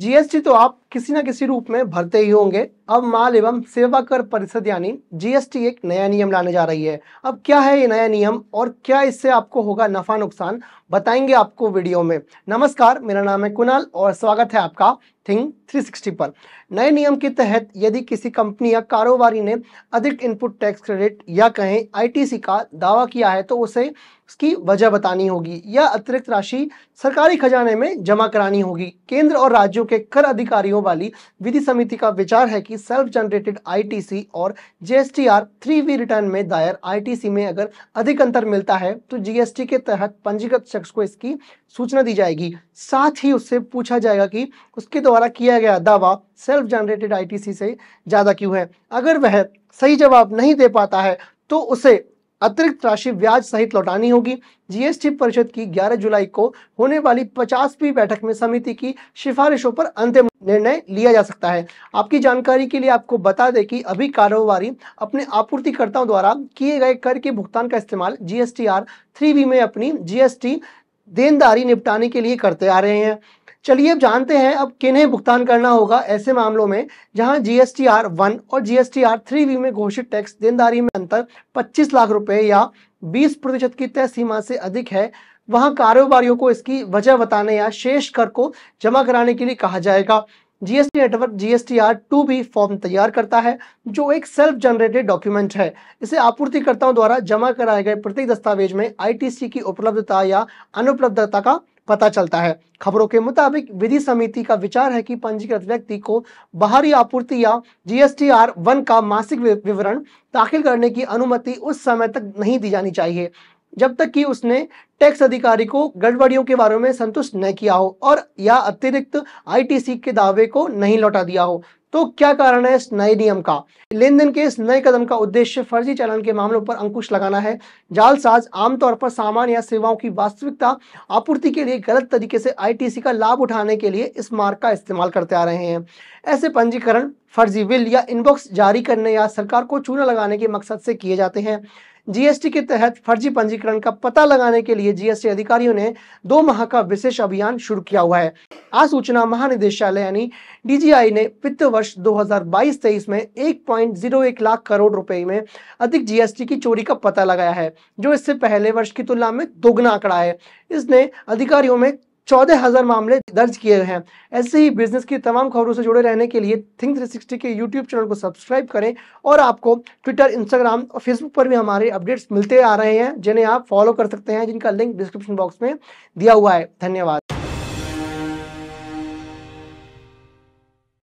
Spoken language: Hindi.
जीएसटी तो आप किसी न किसी रूप में भरते ही होंगे अब माल एवं सेवा कर परिषद यानी जीएसटी एक नया नियम लाने जा रही है अब क्या है ये नया नियम और क्या इससे आपको होगा नफा नुकसान बताएंगे आपको वीडियो में नमस्कार मेरा नाम है कुणाल और स्वागत है आपका थिंग 360 पर नए नियम के तहत यदि किसी कंपनी या कारोबारी ने अधिक इनपुट टैक्स क्रेडिट या कहें आईटीसी का दावा किया है तो उसे उसकी वजह बतानी होगी या अतिरिक्त राशि सरकारी खजाने में जमा करानी होगी केंद्र और राज्यों के कर अधिकारियों वाली विधि समिति का विचार है कि सेल्फ जनरेटेड आईटीसी और जीएसटीआर थ्री वी रिटर्न में दायर आईटीसी में अगर अधिक अंतर मिलता है तो जीएसटी के तहत पंजीकृत शख्स को इसकी सूचना दी जाएगी साथ ही उससे पूछा जाएगा कि उसके द्वारा किया गया दावा सेल्फ जनरेटेड आईटीसी से ज़्यादा क्यों है अगर वह सही जवाब नहीं दे पाता है तो उसे अतिरिक्त राशि ब्याज सहित लौटानी होगी जीएसटी परिषद की 11 जुलाई को होने वाली 50वीं बैठक में समिति की सिफारिशों पर अंतिम निर्णय लिया जा सकता है आपकी जानकारी के लिए आपको बता दें कि अभी कारोबारी अपने आपूर्तिकर्ताओं द्वारा किए गए कर के भुगतान का इस्तेमाल जीएसटी आर में अपनी जीएसटी देनदारी निपटाने के लिए करते आ रहे हैं चलिए अब जानते हैं अब किन्हें भुगतान करना होगा ऐसे मामलों में जहां जीएसटी आर वन और जीएसटी आर थ्री वी में घोषित टैक्स देनदारी में अंतर 25 लाख रुपए या 20 प्रतिशत की तय सीमा से अधिक है वहां कारोबारियों को इसकी वजह बताने या शेष कर को जमा कराने के लिए कहा जाएगा GST network GST R two भी फॉर्म तैयार करता है जो एक सेल्फ जनरेटेड डॉक्यूमेंट है इसे आपूर्तिकर्ताओं द्वारा जमा कराए गए प्रत्येक दस्तावेज में आईटीसी की उपलब्धता या अनुपलब्धता का पता चलता है खबरों के मुताबिक विधि समिति का विचार है कि पंजीकृत व्यक्ति को बाहरी आपूर्ति या जीएसटी आर वन का मासिक विवरण दाखिल करने की अनुमति उस समय तक नहीं दी जानी चाहिए जब तक कि उसने टैक्स अधिकारी को गड़बड़ियों के बारे में संतुष्ट न किया हो और या अतिरिक्त आईटीसी के दावे को नहीं लौटा दिया हो तो क्या कारण है इस नए नियम का लेन देन के इस नए कदम का उद्देश्य फर्जी चालान के मामलों पर अंकुश लगाना है जालसाज आमतौर पर सामान या सेवाओं की वास्तविकता आपूर्ति के लिए गलत तरीके से आईटीसी का लाभ उठाने के लिए इस मार्ग का इस्तेमाल करते आ रहे हैं ऐसे पंजीकरण फर्जी विल या इनबॉक्स जारी करने या सरकार को चूना लगाने के मकसद से किए जाते हैं जीएसटी के तहत फर्जी पंजीकरण का पता लगाने के लिए जीएसटी अधिकारियों ने दो माह का विशेष अभियान शुरू किया हुआ है आज सूचना महानिदेशालय यानी डीजीआई ने वित्त वर्ष 2022-23 में 1.01 लाख करोड़ रुपए में अधिक जीएसटी की चोरी का पता लगाया है जो इससे पहले वर्ष की तुलना में दोगुना आंकड़ा है इसने अधिकारियों में चौदह हज़ार मामले दर्ज किए हैं ऐसे ही बिजनेस की तमाम खबरों से जुड़े रहने के लिए थिंक थ्री सिक्सटी के यूट्यूब चैनल को सब्सक्राइब करें और आपको ट्विटर इंस्टाग्राम और फेसबुक पर भी हमारे अपडेट्स मिलते आ रहे हैं जिन्हें आप फॉलो कर सकते हैं जिनका लिंक डिस्क्रिप्शन बॉक्स में दिया हुआ है धन्यवाद